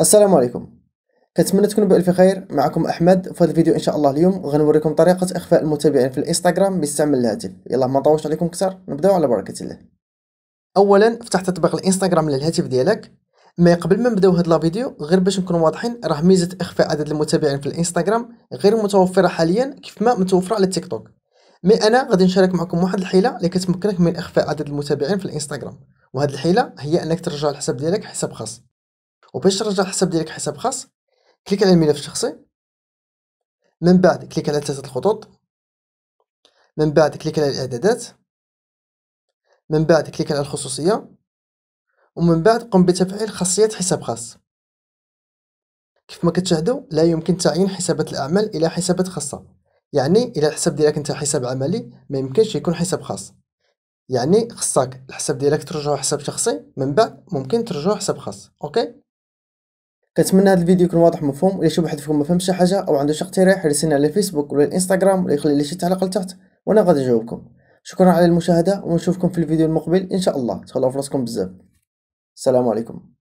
السلام عليكم كنتمنى تكونوا بألف خير معكم أحمد في هذا الفيديو إن شاء الله اليوم غنوريكم طريقة إخفاء المتابعين في الإنستغرام باستعمال الهاتف يلا ما نطولش عليكم أكثر نبداو على بركة الله أولا فتح تطبيق الإنستغرام للهاتف ديالك ما قبل ما نبداو هاد الفيديو غير باش نكونوا واضحين راه ميزه اخفاء عدد المتابعين في الانستغرام غير متوفره حاليا كيف ما متوفره على التيك توك مي انا غادي نشارك معكم واحد الحيله اللي كتمكنك من اخفاء عدد المتابعين في الانستغرام وهاد الحيله هي انك ترجع الحساب ديالك حساب خاص وباش ترجع الحساب ديالك حساب خاص كليك على الملف الشخصي من بعد كليك على ثلاثه الخطوط من بعد كليك على الاعدادات من بعد كليك على الخصوصيه ومن بعد قم بتفعيل خاصيه حساب خاص كيف ما كتشاهدوا لا يمكن تعيين حسابات الاعمال الى حسابات خاصه يعني الى الحساب ديالك انت حساب عملي ما يمكنش يكون حساب خاص يعني خصك الحساب ديالك ترجعو حساب شخصي من بعد ممكن ترجعو حساب خاص اوكي كنتمنى هذا الفيديو يكون واضح ومفهوم الا شي واحد فيكم ما فهمش شي حاجه او عنده شي اقتراح يرسلنا على الفيسبوك ولا الانستغرام ولا يخلي لي شي تعليق لتحت وانا غادي نجاوبكم شكرا على المشاهده ونشوفكم في الفيديو المقبل ان شاء الله تهلاو فراسكم بزاف السلام عليكم